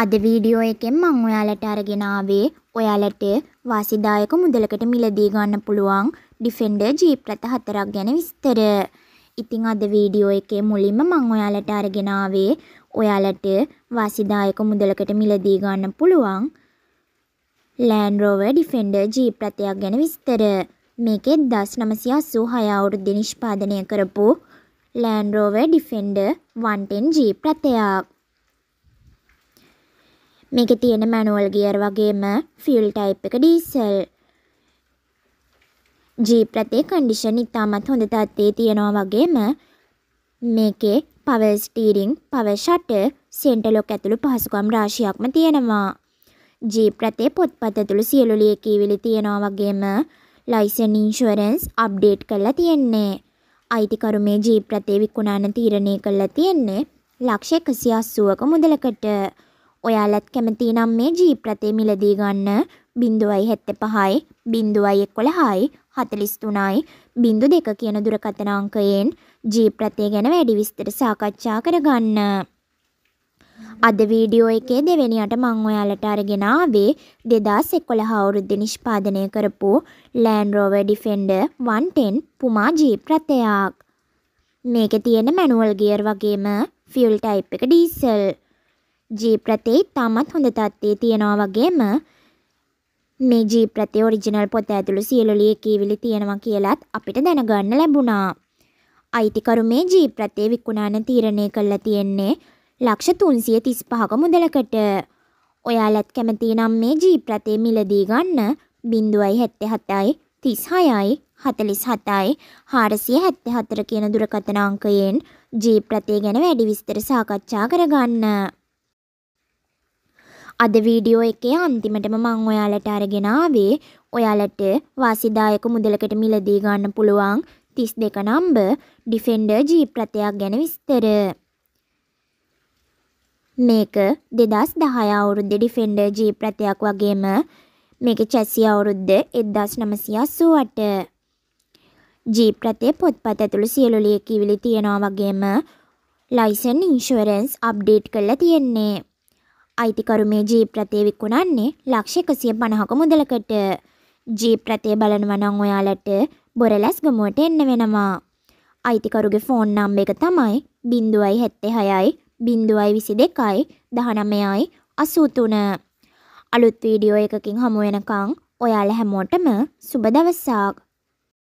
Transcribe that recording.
අද වීඩියෝ එකෙන් මම ඔයාලට අරගෙන ආවේ ඔයාලට වාසිදායක මුදලකට මිලදී ගන්න පුළුවන් Defender Jeep රථ හතරක් ගැන විස්තර. ඉතින් අද වීඩියෝ එකේ මුලින්ම මම ඔයාලට අරගෙන ආවේ ඔයාලට වාසිදායක මුදලකට මිලදී ගන්න පුළුවන් Land Rover Defender Jeep රථයක් ගැන විස්තර. මේකේ 1986 අවුරුද්දේ නිෂ්පාදනය කරපු Land Rover Defender 110 Jeep රථයක්. මේක තියෙන මැනුවල් ගියර් වගේම ෆියල් ටයිප් එක ඩීසල්. ජීප් රථේ කන්ඩිෂන් ඉතාමත් හොඳ තත්ත්වයේ තියෙනවා වගේම මේකේ power steering, power shutter, centre lock ඇතුළු පහසුකම් රාශියක්ම තියෙනවා. ජීප් රථේ පොත්පත් ඇතුළු සියලු ලියකියවිලි තියෙනවා වගේම ලයිසන් ඉන්ෂුවරන්ස් අප්ඩේට් කරලා තියෙන්නේ. අයිතිකරු මේ ජීප් රථේ විකුණන්න තීරණය කරලා තියෙන්නේ ලක්ෂ 180ක මුදලකට. ඔයාලත් කැමති නම් මේ ජීප් රථය මිලදී ගන්න බිඳුවයි හැත්ත පහයි බිඳුවයි එක්කොළහයි හතලිස්තුනයි බිඳු දෙක කියන දුරකථනාංකයෙන් ජීප් රථය ගැන වැඩි විස්තර සාකච්ඡා කරගන්න. අද වීඩියෝ එකේ දෙවෙනියට මං ඔයාලට අරගෙන ආවේ 2011 අවුරුද්දේ නිෂ්පාදනය කරපු Land Rover Defender 110 Puma jeep රථයක්. මේකේ තියෙන මැනුවල් ගියර් වගේම ෆියුල් ටයිප් එක ඩීසල් ජීප් රටේ තාමත් හොඳ තත්ත්වයේ තියෙනවා වගේම මේ ජීප් රටේ ඔරිජිනල් පොත ඇතුළු සියලු ලියකියවිලි තියෙනවා කියලත් අපිට දැනගන්න ලැබුණා. අයිතිකරු මේ ජීප් රටේ විකුණන තීරණය කළා තියෙන්නේ ලක්ෂ 335ක මුදලකට. ඔයාලත් කැමති නම් මේ ජීප් රටේ මිලදී ගන්න 0.77යි 36යි 47යි 474 කියන දුරකථන අංකයෙන් ජීප් රටේ ගැන වැඩි විස්තර සාකච්ඡා කරගන්න. අද වීඩියෝ එකේ අන්තිමටම මං ඔයාලට අරගෙන ආවේ ඔයාලට වාසිදායක මුදලකට මිලදී ගන්න පුළුවන් 32 නම්බර් ඩිෆෙන්ඩර් ජීප් රථයක් ගැන විස්තර. මේක 2010 අවුරුද්දේ ඩිෆෙන්ඩර් ජීප් රථයක් වගේම මේකේ චැසි අවුරුද්ද 1988. ජීප් රථයේ පොත්පත් ඇතුළු සියලු ලියකියවිලි තියෙනවා වගේම ලයිසන් ඉන්ෂුරන්ස් අප්ඩේට් කරලා තියෙන්නේ. අයිතිකරු මේ ජීප් රථය විකුණන්නේ ලක්ෂ එකසිය පණහක මුදලකට ජීප් රථය බලනවනං ඔයාලට බොරලැස් ගමුවට එන්න වෙනවා. අයිතිකරුගේ ෆෝන් නම්බ එක තමයි බින්දුවයි හැත්තේ හයයි බින්දුවයි විසි දෙකයි දහනමයයි අසූතුන. අලුත් වීඩියෝ එකකින් හමුවෙනකං ඔයාල හැමෝටම සුබ දවසාක්.